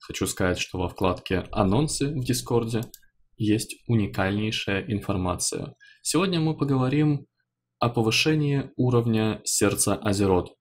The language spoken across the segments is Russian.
Хочу сказать, что во вкладке «Анонсы» в Дискорде есть уникальнейшая информация. Сегодня мы поговорим о повышении уровня сердца Азерот.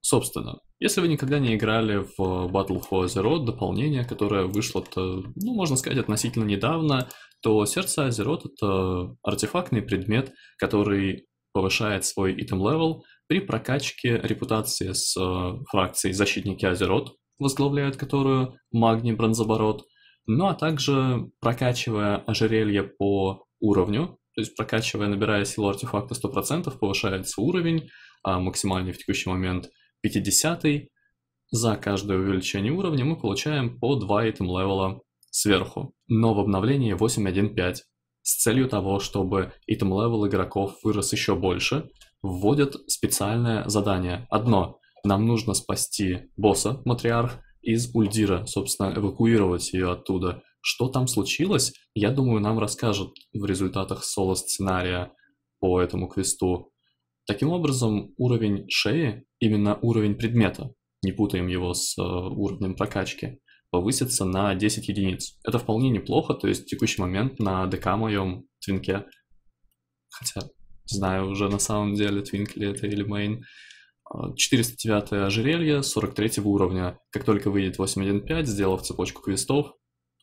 Собственно, если вы никогда не играли в Battle for Azeroth, дополнение, которое вышло, -то, ну, можно сказать, относительно недавно, то сердце Азерот — это артефактный предмет, который повышает свой Item Level при прокачке репутации с э, фракцией «Защитники Азерот», возглавляет которую Магний Бронзоборот, ну а также прокачивая ожерелье по уровню, то есть прокачивая, набирая силу артефакта 100%, повышается уровень, а максимальный в текущий момент 50 За каждое увеличение уровня мы получаем по 2 итем левела сверху, но в обновлении 8.1.5 с целью того, чтобы итем левел игроков вырос еще больше, вводят специальное задание. Одно нам нужно спасти босса, матриарх, из Ульдира, собственно, эвакуировать ее оттуда. Что там случилось, я думаю, нам расскажут в результатах соло-сценария по этому квесту. Таким образом, уровень шеи, именно уровень предмета, не путаем его с э, уровнем прокачки, повысится на 10 единиц. Это вполне неплохо, то есть в текущий момент на ДК моем твинке, хотя знаю уже на самом деле, твинк ли это или мейн, 409 э, ожерелье 43 уровня. Как только выйдет 8.1.5, сделав цепочку квестов,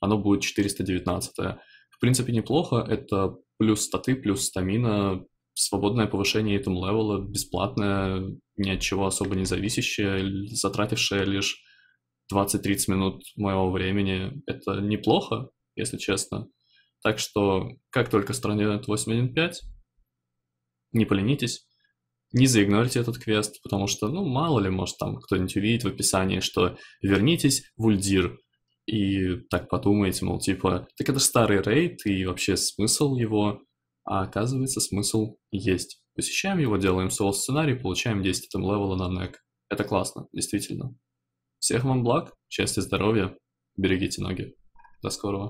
оно будет 419. В принципе, неплохо. Это плюс статы, плюс стамина, свободное повышение item левела, бесплатное, ни от чего особо не зависящее, затратившее лишь 20-30 минут моего времени. Это неплохо, если честно. Так что, как только стране 8.1.5, не поленитесь, не заигнорите этот квест, потому что, ну, мало ли, может, там кто-нибудь увидит в описании, что вернитесь в Ульдир, и так подумаете, мол, типа, так это старый рейд, и вообще смысл его, а оказывается, смысл есть. Посещаем его, делаем соло-сценарий, получаем 10 там левела на нек. Это классно, действительно. Всех вам благ, счастья, здоровья, берегите ноги. До скорого.